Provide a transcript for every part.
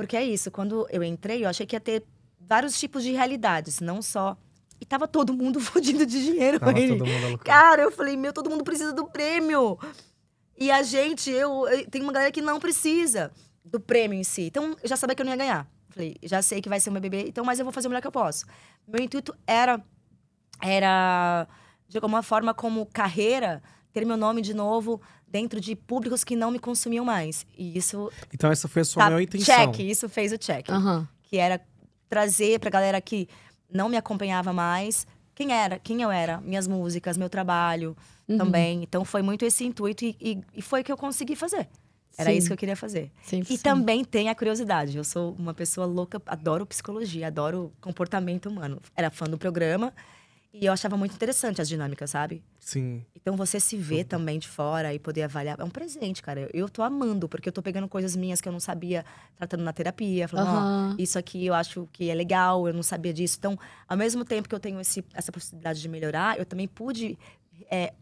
Porque é isso, quando eu entrei, eu achei que ia ter vários tipos de realidades, não só. E tava todo mundo fodido de dinheiro tava aí. Todo mundo Cara, eu falei, meu, todo mundo precisa do prêmio. E a gente, eu, eu. Tem uma galera que não precisa do prêmio em si. Então, eu já sabia que eu não ia ganhar. Falei, já sei que vai ser o meu bebê, então, mas eu vou fazer o melhor que eu posso. Meu intuito era. Era. De alguma forma, como carreira ter meu nome de novo dentro de públicos que não me consumiam mais. E isso. Então, essa foi a sua tá, maior intenção. Check, isso fez o check. Uhum. Que era trazer pra galera que não me acompanhava mais quem era, quem eu era, minhas músicas, meu trabalho uhum. também. Então, foi muito esse intuito e, e, e foi o que eu consegui fazer. Era sim. isso que eu queria fazer. Sim, e sim. também tem a curiosidade. Eu sou uma pessoa louca, adoro psicologia, adoro comportamento humano. Era fã do programa e eu achava muito interessante as dinâmicas, sabe? Sim. Então você se vê uhum. também de fora e poder avaliar. É um presente, cara. Eu, eu tô amando, porque eu tô pegando coisas minhas que eu não sabia, tratando na terapia, falando, uhum. oh, isso aqui eu acho que é legal, eu não sabia disso. Então, ao mesmo tempo que eu tenho esse, essa possibilidade de melhorar, eu também pude é,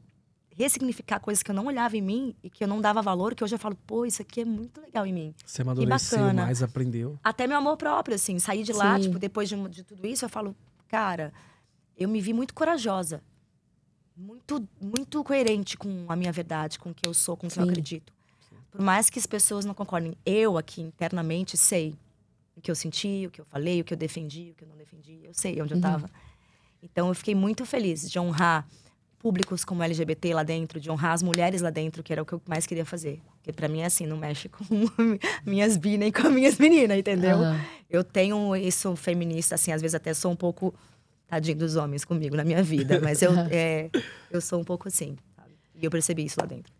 ressignificar coisas que eu não olhava em mim e que eu não dava valor, que hoje eu falo, pô, isso aqui é muito legal em mim. Você amadureceu bacana. mais, aprendeu. Até meu amor próprio, assim, sair de lá, Sim. tipo, depois de, de tudo isso, eu falo, cara, eu me vi muito corajosa, muito, muito coerente com a minha verdade, com o que eu sou, com o que Sim. eu acredito. Por mais que as pessoas não concordem, eu aqui internamente sei o que eu senti, o que eu falei, o que eu defendi, o que eu não defendi, eu sei onde uhum. eu estava. Então eu fiquei muito feliz de honrar públicos como LGBT lá dentro, de honrar as mulheres lá dentro, que era o que eu mais queria fazer. Porque para mim é assim, não mexe com minhas bi nem com minhas meninas, entendeu? Uhum. Eu tenho isso feminista, assim, às vezes até sou um pouco tadinho dos homens comigo na minha vida, mas eu, é, eu sou um pouco assim. Sabe? E eu percebi isso lá dentro.